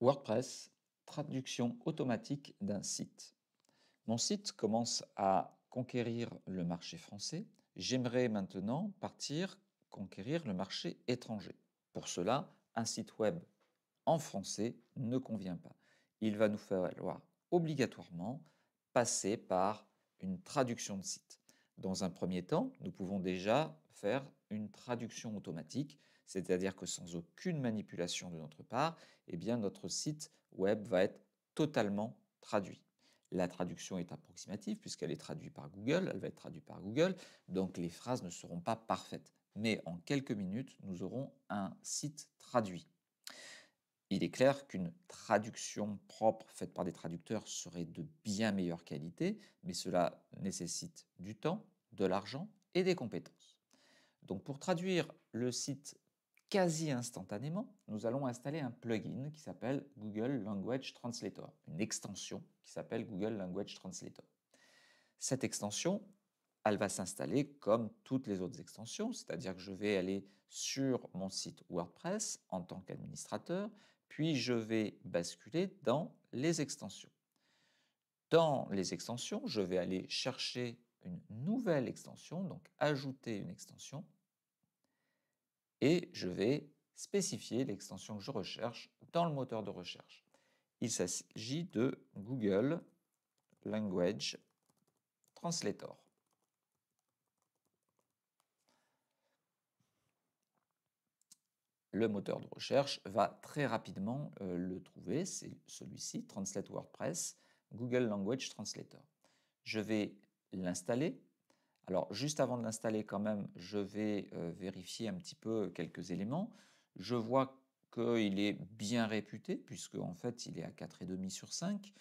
WordPress, traduction automatique d'un site. Mon site commence à conquérir le marché français. J'aimerais maintenant partir conquérir le marché étranger. Pour cela, un site web en français ne convient pas. Il va nous falloir obligatoirement passer par une traduction de site. Dans un premier temps, nous pouvons déjà faire une traduction automatique c'est-à-dire que sans aucune manipulation de notre part, eh bien notre site web va être totalement traduit. La traduction est approximative puisqu'elle est traduite par Google, elle va être traduite par Google, donc les phrases ne seront pas parfaites. Mais en quelques minutes, nous aurons un site traduit. Il est clair qu'une traduction propre faite par des traducteurs serait de bien meilleure qualité, mais cela nécessite du temps, de l'argent et des compétences. Donc pour traduire le site quasi instantanément, nous allons installer un plugin qui s'appelle Google Language Translator, une extension qui s'appelle Google Language Translator. Cette extension, elle va s'installer comme toutes les autres extensions, c'est-à-dire que je vais aller sur mon site WordPress en tant qu'administrateur, puis je vais basculer dans les extensions. Dans les extensions, je vais aller chercher une nouvelle extension, donc ajouter une extension, et je vais spécifier l'extension que je recherche dans le moteur de recherche. Il s'agit de Google Language Translator. Le moteur de recherche va très rapidement euh, le trouver, c'est celui-ci, Translate WordPress, Google Language Translator. Je vais l'installer alors, juste avant de l'installer, quand même, je vais euh, vérifier un petit peu quelques éléments. Je vois qu'il est bien réputé, puisque en fait, il est à 4,5 sur 5.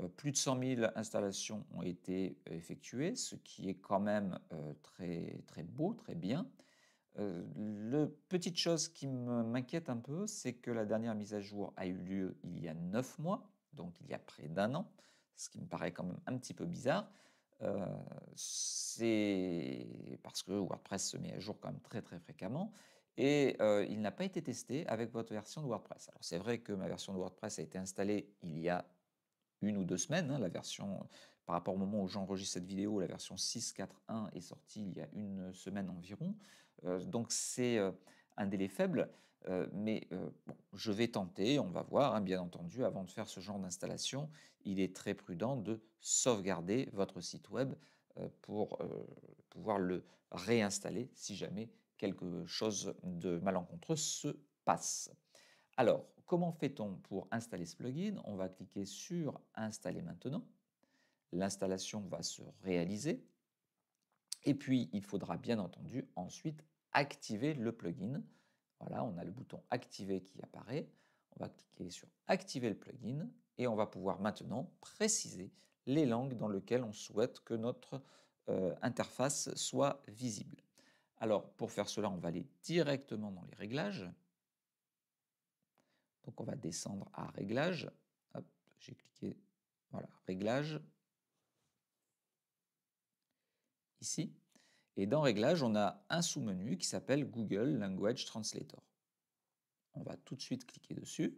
Euh, plus de 100 000 installations ont été euh, effectuées, ce qui est quand même très, très beau, très bien. la petite chose qui m'inquiète un peu, c'est que la dernière mise à jour a eu lieu il y a 9 mois, donc il y a près d'un an, ce qui me paraît quand même un petit peu bizarre. Euh, c'est parce que WordPress se met à jour quand même très très fréquemment et euh, il n'a pas été testé avec votre version de WordPress. Alors c'est vrai que ma version de WordPress a été installée il y a une ou deux semaines. Hein, la version, par rapport au moment où j'enregistre cette vidéo, la version 6.4.1 est sortie il y a une semaine environ. Euh, donc c'est un délai faible, euh, mais euh, je vais tenter, on va voir, hein, bien entendu, avant de faire ce genre d'installation, il est très prudent de sauvegarder votre site web euh, pour pouvoir le réinstaller si jamais quelque chose de malencontreux se passe. Alors, comment fait-on pour installer ce plugin On va cliquer sur Installer maintenant. L'installation va se réaliser. Et puis, il faudra bien entendu ensuite activer le plugin voilà, on a le bouton Activer qui apparaît. On va cliquer sur Activer le plugin et on va pouvoir maintenant préciser les langues dans lesquelles on souhaite que notre euh, interface soit visible. Alors, pour faire cela, on va aller directement dans les réglages. Donc, on va descendre à Réglages. J'ai cliqué, voilà, Réglages. Ici. Et dans Réglages, on a un sous-menu qui s'appelle Google Language Translator. On va tout de suite cliquer dessus.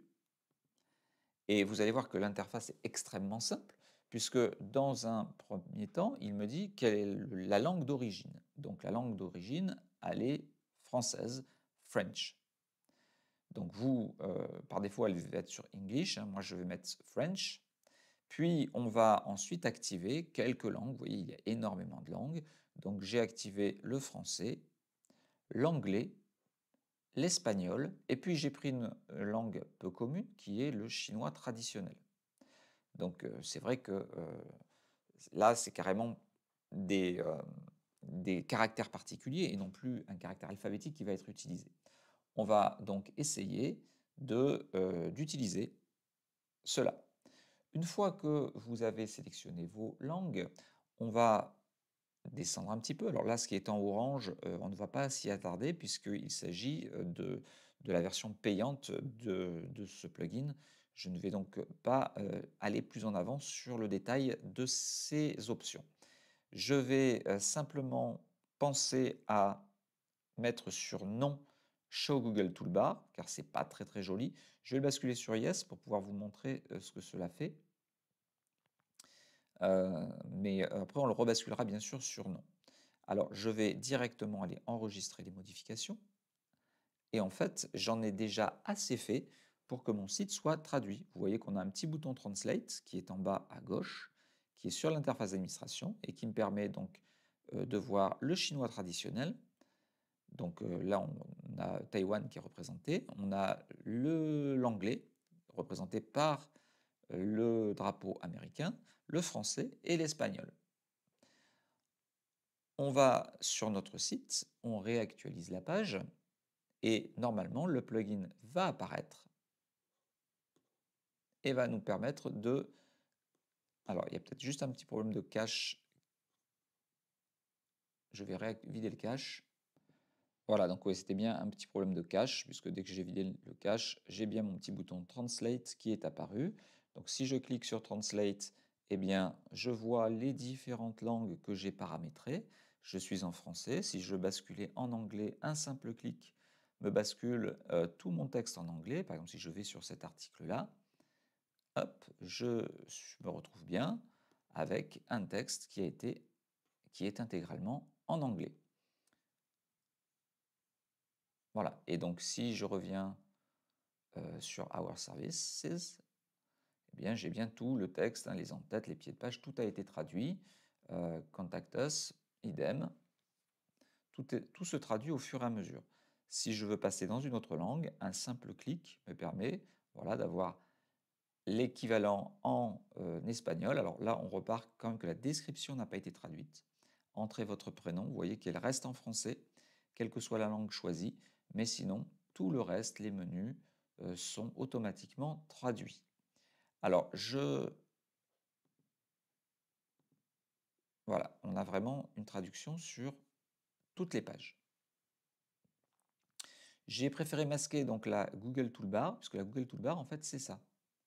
Et vous allez voir que l'interface est extrêmement simple, puisque dans un premier temps, il me dit quelle est la langue d'origine. Donc la langue d'origine, elle est française, French. Donc vous, euh, par défaut, elle va être sur English. Hein. Moi, je vais mettre French. Puis, on va ensuite activer quelques langues. Vous voyez, il y a énormément de langues. Donc, j'ai activé le français, l'anglais, l'espagnol, et puis j'ai pris une euh, langue peu commune qui est le chinois traditionnel. Donc, euh, c'est vrai que euh, là, c'est carrément des caractères particuliers et non plus un caractère alphabétique qui va être utilisé. On va donc essayer d'utiliser cela. Une fois que vous avez sélectionné vos langues, on va descendre un petit peu. Alors là, ce qui est en orange, euh, on ne va pas s'y attarder puisqu'il s'agit euh, de, la version payante de, ce plugin. Je ne vais donc pas euh, aller plus en avant sur le détail de ces options. Je vais simplement penser à mettre sur nom Show Google Toolbar, car c'est pas très très joli. Je vais le basculer sur Yes pour pouvoir vous montrer euh, ce que cela fait. Euh, mais euh, après, on le rebasculera bien sûr sur Non. Alors, je vais directement aller enregistrer les modifications. Et en fait, j'en ai déjà assez fait pour que mon site soit traduit. Vous voyez qu'on a un petit bouton Translate qui est en bas à gauche, qui est sur l'interface d'administration et qui me permet donc de voir le chinois traditionnel, donc euh, là, on a Taïwan qui est représenté, on a l'anglais représenté par euh, le drapeau américain, le français et l'espagnol. On va sur notre site, on réactualise la page et normalement le plugin va apparaître et va nous permettre de... Alors il y a peut-être juste un petit problème de cache. Je vais vider le cache. Voilà, donc c'était bien un petit problème de cache, puisque dès que j'ai vidé le cache, j'ai bien mon petit bouton Translate qui est apparu. Donc si je clique sur Translate, eh bien, je vois les différentes langues que j'ai paramétrées. Je suis en français. Si je basculais en anglais, un simple clic me bascule euh, tout mon texte en anglais. Par exemple, si je vais sur cet article-là, hop, je, me retrouve bien avec un texte qui, a été, qui est intégralement en anglais. Voilà. Et donc, si je reviens euh, sur Our Services, eh bien, j'ai bien tout le texte, hein, les en les pieds de page, tout a été traduit. Euh, contact us, idem. Tout, se traduit au fur et à mesure. Si je veux passer dans une autre langue, un simple clic me permet d'avoir l'équivalent en euh, espagnol. Alors là, on repart quand même que la description n'a pas été traduite. Entrez votre prénom, vous voyez qu'elle reste en français, quelle que soit la langue choisie. Mais sinon, tout le reste, les menus, euh, sont automatiquement traduits. Alors, je... Voilà, on a vraiment une traduction sur toutes les pages. J'ai préféré masquer donc la Google Toolbar, puisque la Google Toolbar, en fait, c'est ça.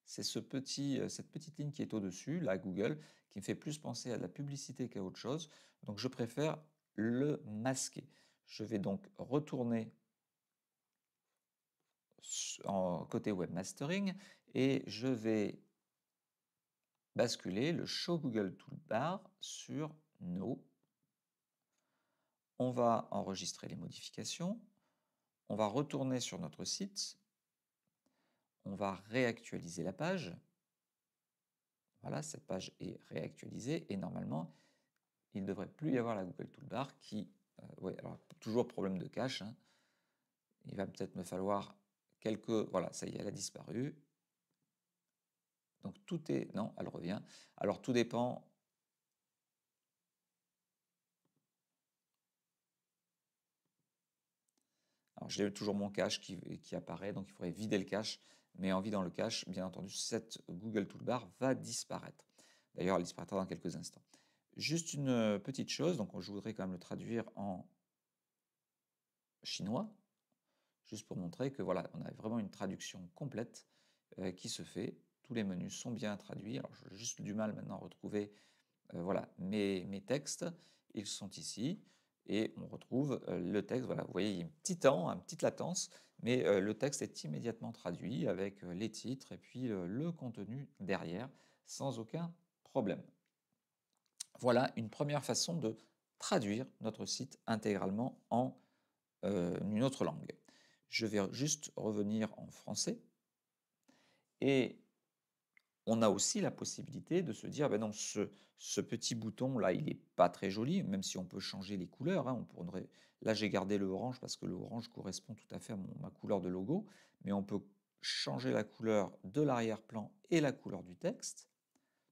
C'est ce petit, euh, cette petite ligne qui est au-dessus, la Google, qui me fait plus penser à la publicité qu'à autre chose. Donc, je préfère le masquer. Je vais donc retourner côté webmastering et je vais basculer le Show Google Toolbar sur No. On va enregistrer les modifications. On va retourner sur notre site. On va réactualiser la page. Voilà, cette page est réactualisée et normalement, il ne devrait plus y avoir la Google Toolbar qui... Euh, alors toujours problème de cache. Hein. Il va peut-être me falloir quelques... Voilà, ça y est, elle a disparu. Donc tout est... Non, elle revient. Alors tout dépend... Alors j'ai toujours mon cache qui, qui apparaît, donc il faudrait vider le cache. Mais en vidant le cache, bien entendu, cette Google Toolbar va disparaître. D'ailleurs, elle disparaîtra dans quelques instants. Juste une petite chose, donc je voudrais quand même le traduire en chinois juste pour montrer que voilà, on a vraiment une traduction complète euh, qui se fait. Tous les menus sont bien traduits. Alors j'ai juste du mal maintenant à retrouver euh, voilà, mes, mes, textes. Ils sont ici et on retrouve euh, le texte. Voilà, vous voyez, il y a un petit temps, une petite latence, mais le texte est immédiatement traduit avec les titres et puis le contenu derrière sans aucun problème. Voilà une première façon de traduire notre site intégralement en une autre langue. Je vais juste revenir en français. Et on a aussi la possibilité de se dire, ben non, ce, petit bouton-là, il n'est pas très joli, même si on peut changer les couleurs. Hein, on pourrait, là, j'ai gardé le orange parce que le orange correspond tout à fait à ma couleur de logo, mais on peut changer la couleur de l'arrière-plan et la couleur du texte.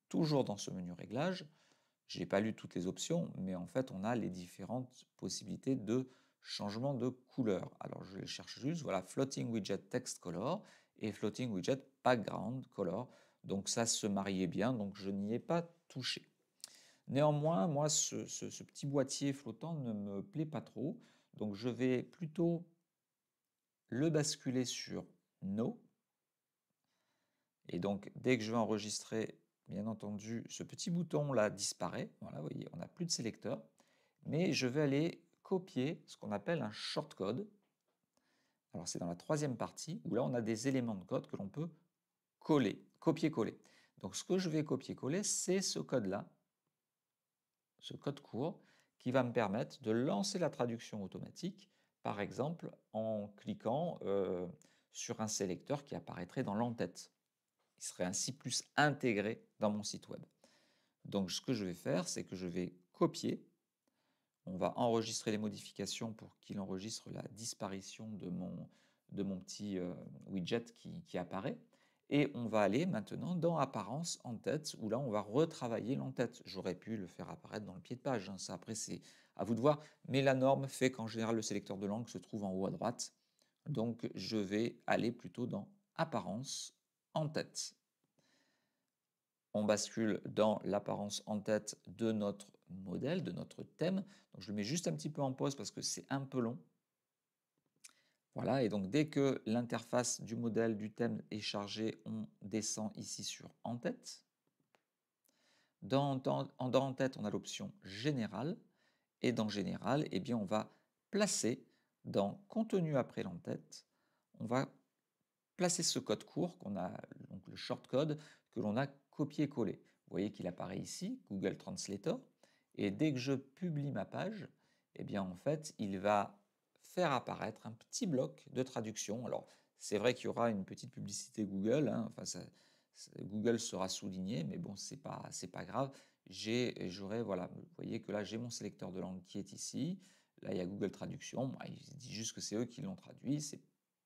Toujours dans ce menu réglage, je n'ai pas lu toutes les options, mais en fait, on a les différentes possibilités de changement de couleur. Alors je les cherche juste, voilà, floating widget text color et floating widget background color. Donc ça se mariait bien, donc je n'y ai pas touché. Néanmoins, moi, ce, ce, petit boîtier flottant ne me plaît pas trop, donc je vais plutôt le basculer sur No. Et donc, dès que je vais enregistrer, bien entendu, ce petit bouton-là disparaît. Voilà, vous voyez, on n'a plus de sélecteur. Mais je vais aller copier ce qu'on appelle un shortcode. Alors c'est dans la troisième partie où là on a des éléments de code que l'on peut coller, copier-coller. Donc ce que je vais copier-coller, c'est ce code-là, ce code court, qui va me permettre de lancer la traduction automatique, par exemple en cliquant euh, sur un sélecteur qui apparaîtrait dans l'entête. Il serait ainsi plus intégré dans mon site web. Donc ce que je vais faire, c'est que je vais copier on va enregistrer les modifications pour qu'il enregistre la disparition de mon, de mon petit euh, widget qui, apparaît. Et on va aller maintenant dans Apparence en tête, où là on va retravailler l'en-tête. J'aurais pu le faire apparaître dans le pied de page, hein. ça après c'est à vous de voir. Mais la norme fait qu'en général le sélecteur de langue se trouve en haut à droite. Donc je vais aller plutôt dans Apparence en tête. On bascule dans l'apparence en tête de notre modèle, de notre thème. Donc je le mets juste un petit peu en pause parce que c'est un peu long. Voilà, et donc dès que l'interface du modèle, du thème est chargée, on descend ici sur En tête. Dans, En tête, on a l'option Général. Et dans Général, eh bien, on va placer dans Contenu après l'en tête, on va placer ce code court qu'on a, donc le short code que l'on a copié-collé. Vous voyez qu'il apparaît ici, Google Translator. Et dès que je publie ma page, eh bien en fait, il va faire apparaître un petit bloc de traduction. Alors, c'est vrai qu'il y aura une petite publicité Google, hein. enfin, Google sera souligné, mais bon, c'est pas c'est pas grave. J'ai j'aurais voilà, vous voyez que là j'ai mon sélecteur de langue qui est ici. Là, il y a Google Traduction. il dit juste que c'est eux qui l'ont traduit. C'est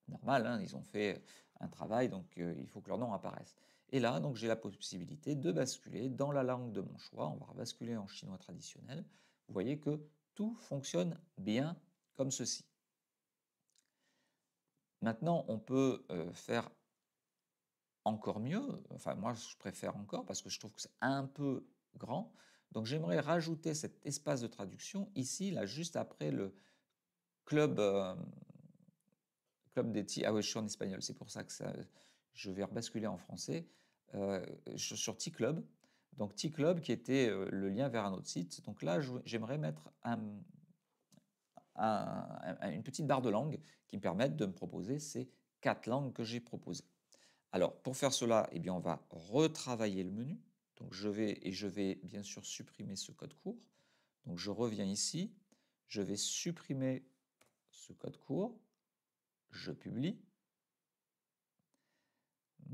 normal. Hein, ils ont fait un travail, donc euh, il faut que leur nom apparaisse. Et là, donc j'ai la possibilité de basculer dans la langue de mon choix. On va basculer en chinois traditionnel. Vous voyez que tout fonctionne bien comme ceci. Maintenant, on peut euh, faire encore mieux. Enfin, moi, je préfère encore parce que je trouve que c'est un peu grand. Donc, j'aimerais rajouter cet espace de traduction ici, là, juste après le club, euh, club des... Ah oui, je suis en espagnol, c'est pour ça que je vais rebasculer en français. Euh, sur T-Club. Donc T-Club qui était euh, le lien vers un autre site. Donc là, j'aimerais mettre une petite barre de langue qui me permette de me proposer ces quatre langues que j'ai proposées. Alors, pour faire cela, eh bien, on va retravailler le menu. Donc, je vais, et je vais bien sûr supprimer ce code court. Donc, je reviens ici, je vais supprimer ce code court, je publie,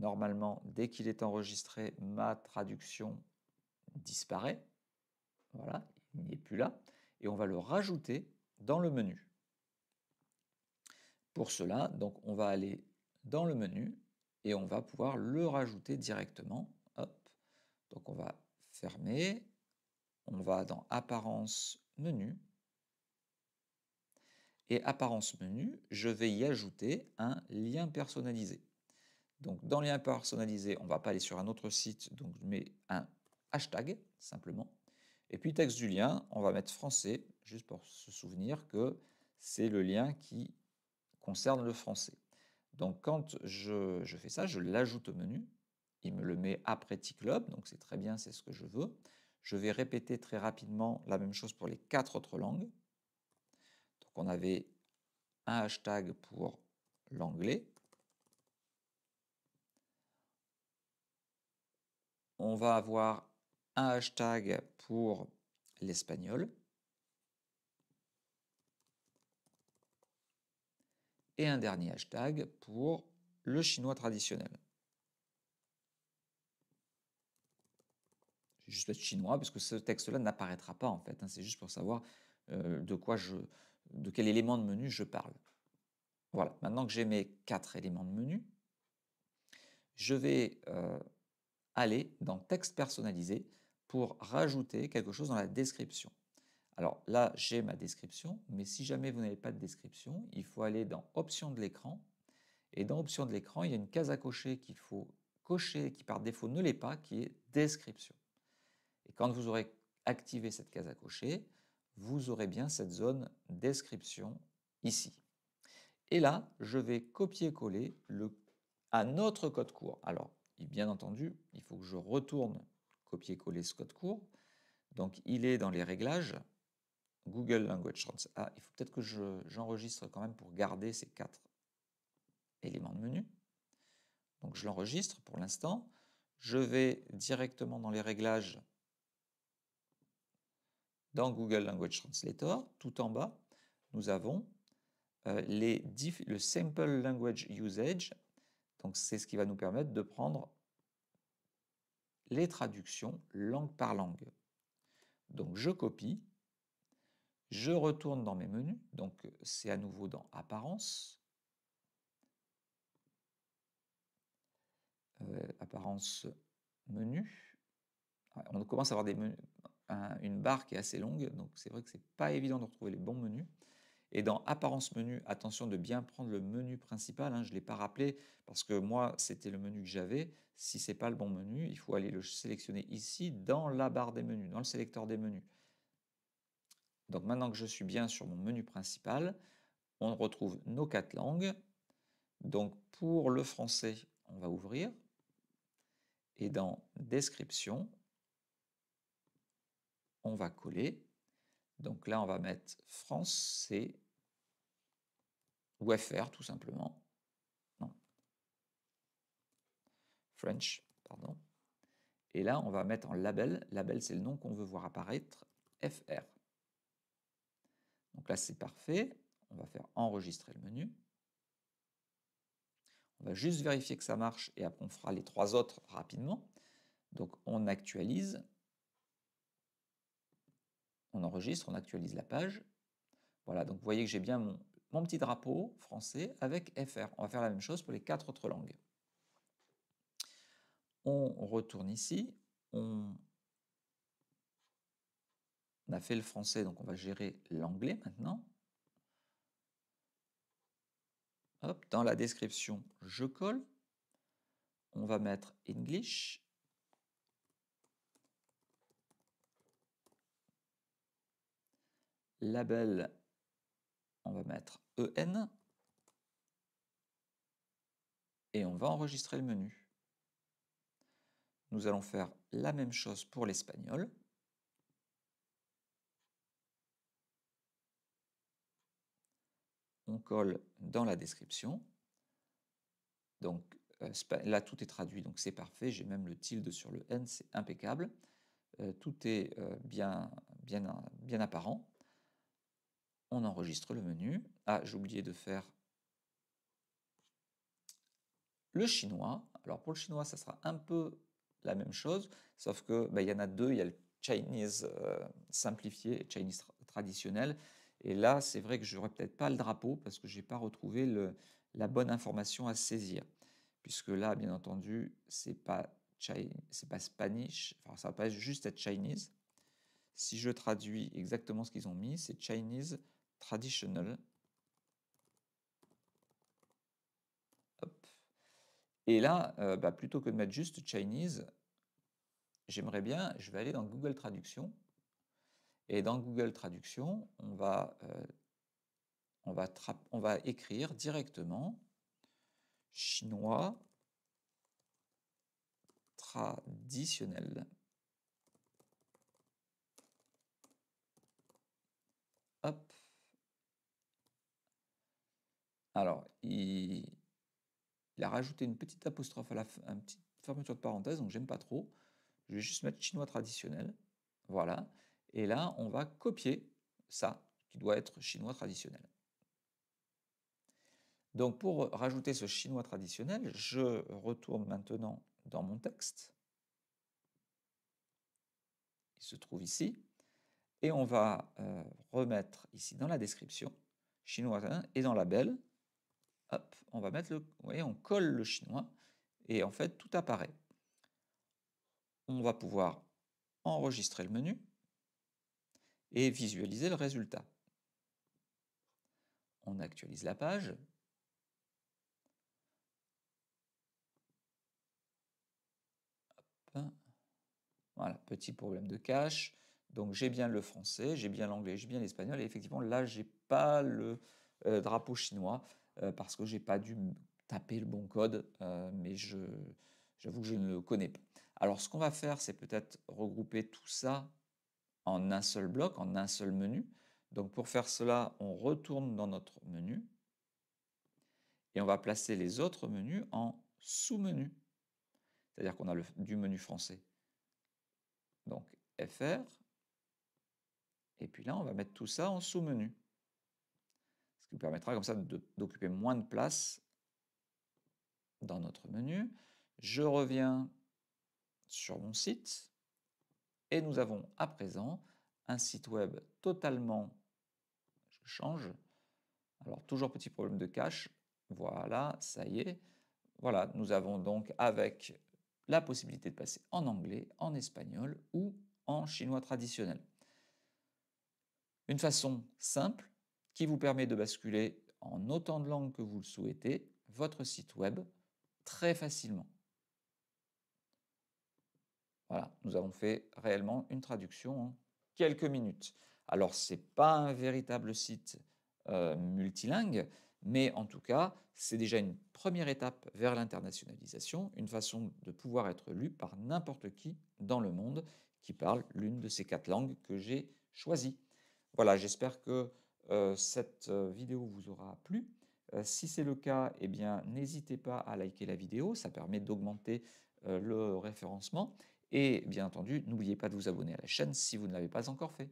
normalement, dès qu'il est enregistré, ma traduction disparaît. Voilà, il n'est plus là. Et on va le rajouter dans le menu. Pour cela, donc, on va aller dans le menu et on va pouvoir le rajouter directement. Hop. Donc on va fermer, on va dans Apparence menu. Et Apparence menu, je vais y ajouter un lien personnalisé. Donc dans lien personnalisé, on ne va pas aller sur un autre site, donc je mets un hashtag simplement. Et puis texte du lien, on va mettre français, juste pour se souvenir que c'est le lien qui concerne le français. Donc quand je, je fais ça, je l'ajoute au menu, il me le met après T-Club, donc c'est très bien, c'est ce que je veux. Je vais répéter très rapidement la même chose pour les quatre autres langues. Donc on avait un hashtag pour l'anglais, on va avoir un hashtag pour l'espagnol et un dernier hashtag pour le chinois traditionnel. Je vais juste être chinois puisque ce texte-là n'apparaîtra pas en fait. Hein. C'est juste pour savoir euh, de quoi je, de quel élément de menu je parle. Voilà. Maintenant que j'ai mes quatre éléments de menu, je vais euh, aller dans texte personnalisé pour rajouter quelque chose dans la description. Alors là, j'ai ma description, mais si jamais vous n'avez pas de description, il faut aller dans Options de l'écran. Et dans Options de l'écran, il y a une case à cocher qu'il faut cocher, qui par défaut ne l'est pas, qui est Description. Et quand vous aurez activé cette case à cocher, vous aurez bien cette zone Description ici. Et là, je vais copier-coller le un autre code court. Alors, bien entendu, il faut que je retourne copier-coller ce code court. Donc il est dans les réglages Google Language Translator. Ah, il faut peut-être que j'enregistre quand même pour garder ces quatre éléments de menu. Donc je l'enregistre pour l'instant. Je vais directement dans les réglages dans Google Language Translator. Tout en bas, nous avons euh, le Simple Language Usage donc c'est ce qui va nous permettre de prendre les traductions langue par langue. Donc je copie, je retourne dans mes menus, donc c'est à nouveau dans Apparence, euh, Apparence Menu. On commence à avoir une barre qui est assez longue, donc c'est vrai que ce n'est pas évident de retrouver les bons menus. Et dans Apparence menu, attention de bien prendre le menu principal. Hein, je ne l'ai pas rappelé parce que moi, c'était le menu que j'avais. Si ce n'est pas le bon menu, il faut aller le sélectionner ici dans la barre des menus, dans le sélecteur des menus. Donc maintenant que je suis bien sur mon menu principal, on retrouve nos quatre langues. Donc pour le français, on va ouvrir. Et dans Description, on va coller donc là, on va mettre France, ou FR tout simplement. Non. French, pardon. Et là, on va mettre en label. Label, c'est le nom qu'on veut voir apparaître, FR. Donc là, c'est parfait. On va faire enregistrer le menu. On va juste vérifier que ça marche et après on fera les trois autres rapidement. Donc on actualise on enregistre, on actualise la page. Voilà, donc vous voyez que j'ai bien mon, petit drapeau français avec FR. On va faire la même chose pour les quatre autres langues. On retourne ici, on on a fait le français, donc on va gérer l'anglais maintenant. Hop, dans la description, je colle. On va mettre English. label, on va mettre EN, et on va enregistrer le menu. Nous allons faire la même chose pour l'espagnol. On colle dans la description. Donc euh, là, tout est traduit, donc c'est parfait. J'ai même le tilde sur le N, c'est impeccable. Euh, tout est euh, bien, bien, bien apparent on enregistre le menu. Ah, j'ai oublié de faire le chinois. Alors pour le chinois, ça sera un peu la même chose, sauf que bah, il y en a deux. Il y a le Chinese euh, simplifié et Chinese traditionnel. Et là, c'est vrai que je n'aurai peut-être pas le drapeau parce que je n'ai pas retrouvé le, la bonne information à saisir. Puisque là, bien entendu, c'est pas pas Spanish, enfin, ça va pas juste être Chinese. Si je traduis exactement ce qu'ils ont mis, c'est Chinese traditional. Et là, euh, bah, plutôt que de mettre juste Chinese, j'aimerais bien, je vais aller dans Google Traduction. Et dans Google Traduction, on va, euh, on va écrire directement chinois traditionnel. Alors, il, a rajouté une petite apostrophe à la fin, une petite fermeture de parenthèse, donc j'aime pas trop. Je vais juste mettre chinois traditionnel. Voilà. Et là, on va copier ça, qui doit être chinois traditionnel. Donc, pour rajouter ce chinois traditionnel, je retourne maintenant dans mon texte. Il se trouve ici. Et on va euh, remettre ici dans la description, chinois hein, et dans la belle, on va mettre le, vous voyez, on colle le chinois et en fait tout apparaît. On va pouvoir enregistrer le menu et visualiser le résultat. On actualise la page. Voilà, petit problème de cache. Donc j'ai bien le français, j'ai bien l'anglais, j'ai bien l'espagnol, et effectivement là j'ai pas le euh, drapeau chinois. Euh, parce que j'ai pas dû taper le bon code, euh, mais j'avoue que je ne le connais pas. Alors ce qu'on va faire, c'est peut-être regrouper tout ça en un seul bloc, en un seul menu. Donc pour faire cela, on retourne dans notre menu et on va placer les autres menus en sous menu cest C'est-à-dire qu'on a du menu français. Donc FR. Et puis là, on va mettre tout ça en sous-menu qui vous permettra comme ça d'occuper moins de place dans notre menu. Je reviens sur mon site et nous avons à présent un site web totalement, je change, alors toujours petit problème de cache, voilà, ça y est, voilà, nous avons donc avec la possibilité de passer en anglais, en espagnol ou en chinois traditionnel. Une façon simple qui vous permet de basculer en autant de langues que vous le souhaitez votre site web très facilement. Voilà, nous avons fait réellement une traduction en quelques minutes. Alors, ce n'est pas un véritable site euh, multilingue, mais en tout cas, c'est déjà une première étape vers l'internationalisation, une façon de pouvoir être lu par n'importe qui dans le monde qui parle l'une de ces quatre langues que j'ai choisies. Voilà, j'espère que euh, cette euh, vidéo vous aura plu. Euh, si c'est le cas, eh bien n'hésitez pas à liker la vidéo, ça permet d'augmenter le référencement. Et bien entendu, n'oubliez pas de vous abonner à la chaîne si vous ne l'avez pas encore fait.